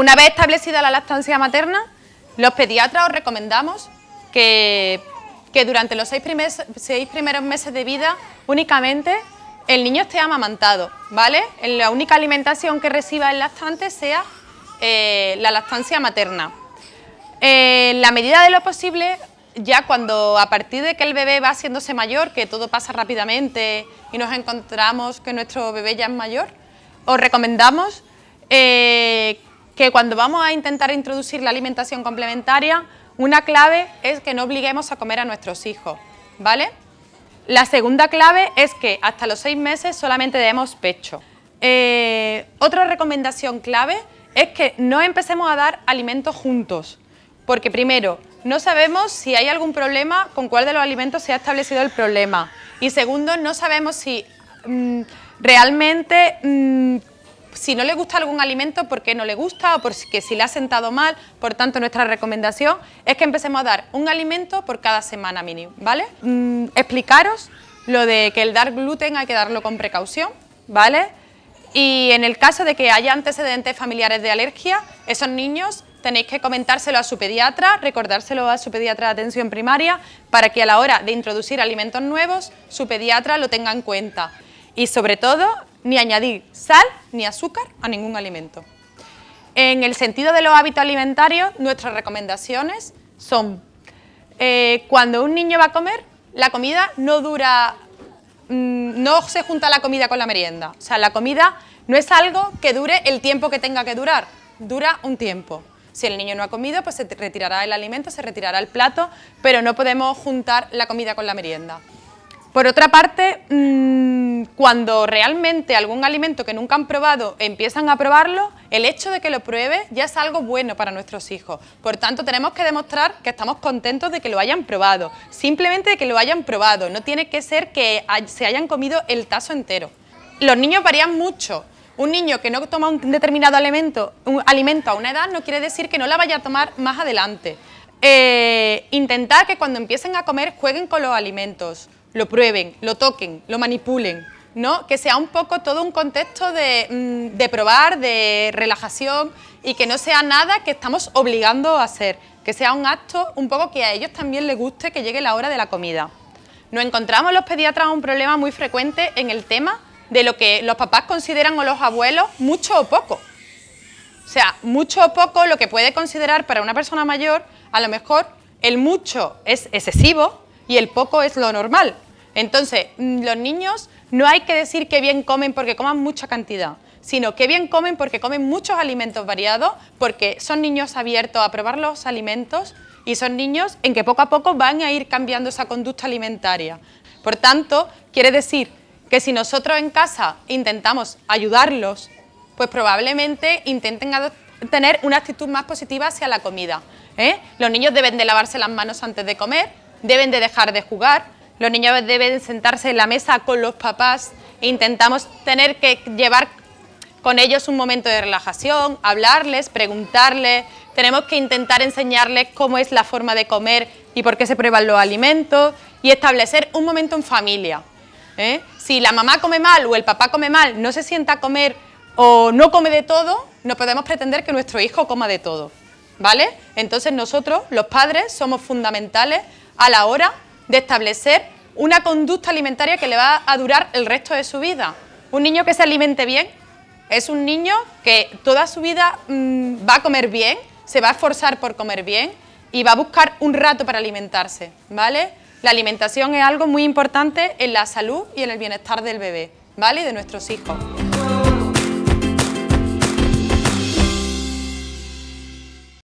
Una vez establecida la lactancia materna, los pediatras os recomendamos que, durante los seis, primeros meses de vida únicamente el niño esté amamantado, ¿vale? La única alimentación que reciba el lactante sea eh, la lactancia materna. en la medida de lo posible, ya cuando a partir de que el bebé va haciéndose mayor, que todo pasa rápidamente y nos encontramos que nuestro bebé ya es mayor, os recomendamos eh, que cuando vamos a intentar introducir la alimentación complementaria, una clave es que no obliguemos a comer a nuestros hijos, ¿vale? La segunda clave es que hasta los seis meses solamente demos pecho. Eh, otra recomendación clave es que no empecemos a dar alimentos juntos, porque primero, no sabemos si hay algún problema con cuál de los alimentos se ha establecido el problema. Y segundo, no sabemos si mm, realmente mm, si no le gusta algún alimento, por qué no le gusta o porque si le ha sentado mal. Por tanto, nuestra recomendación es que empecemos a dar un alimento por cada semana mínimo, ¿vale? Mm, explicaros lo de que el dar gluten hay que darlo con precaución, ¿vale? Y en el caso de que haya antecedentes familiares de alergia, esos niños tenéis que comentárselo a su pediatra, recordárselo a su pediatra de atención primaria, para que a la hora de introducir alimentos nuevos, su pediatra lo tenga en cuenta. Y sobre todo, ni añadir sal ni azúcar a ningún alimento. En el sentido de los hábitos alimentarios, nuestras recomendaciones son, eh, cuando un niño va a comer, la comida no dura, mm, no se junta la comida con la merienda. O sea, la comida no es algo que dure el tiempo que tenga que durar, dura un tiempo. Si el niño no ha comido, pues se retirará el alimento, se retirará el plato, pero no podemos juntar la comida con la merienda. Por otra parte, mm, cuando realmente algún alimento que nunca han probado empiezan a probarlo, el hecho de que lo pruebe ya es algo bueno para nuestros hijos. Por tanto, tenemos que demostrar que estamos contentos de que lo hayan probado, simplemente de que lo hayan probado. No tiene que ser que se hayan comido el tazo entero. Los niños varían mucho. Un niño que no toma un determinado alimento, alimento a una edad no quiere decir que no la vaya a tomar más adelante. Eh, intentar que cuando empiecen a comer jueguen con los alimentos lo prueben, lo toquen, lo manipulen, ¿no? Que sea un poco todo un contexto de, mm, de, probar, de relajación y que no sea nada que estamos obligando a hacer, que sea un acto un poco que a ellos también les guste que llegue la hora de la comida. Nos encontramos los pediatras un problema muy frecuente en el tema de lo que los papás consideran o los abuelos mucho o poco. O sea, mucho o poco lo que puede considerar para una persona mayor, a lo mejor el mucho es excesivo, y el poco es lo normal. Entonces, mm, los niños no hay que decir que bien comen porque coman mucha cantidad, sino que bien comen porque comen muchos alimentos variados, porque son niños abiertos a probar los alimentos y son niños en que poco a poco van a ir cambiando esa conducta alimentaria. Por tanto, quiere decir que si nosotros en casa intentamos ayudarlos, pues probablemente intenten tener una actitud más positiva hacia la comida. ¿eh? Los niños deben de lavarse las manos antes de comer, deben de dejar de jugar, los niños deben sentarse en la mesa con los papás e intentamos tener que llevar con ellos un momento de relajación, hablarles, preguntarles, tenemos que intentar enseñarles cómo es la forma de comer y por qué se prueban los alimentos y establecer un momento en familia. ¿eh? Si la mamá come mal o el papá come mal, no se sienta a comer o no come de todo, no podemos pretender que nuestro hijo coma de todo. ¿Vale? Entonces nosotros, los padres, somos fundamentales a la hora de establecer una conducta alimentaria que le va a durar el resto de su vida. Un niño que se alimente bien es un niño que toda su vida mm, va a comer bien, se va a esforzar por comer bien y va a buscar un rato para alimentarse, ¿vale? La alimentación es algo muy importante en la salud y en el bienestar del bebé, ¿vale? Y de nuestros hijos.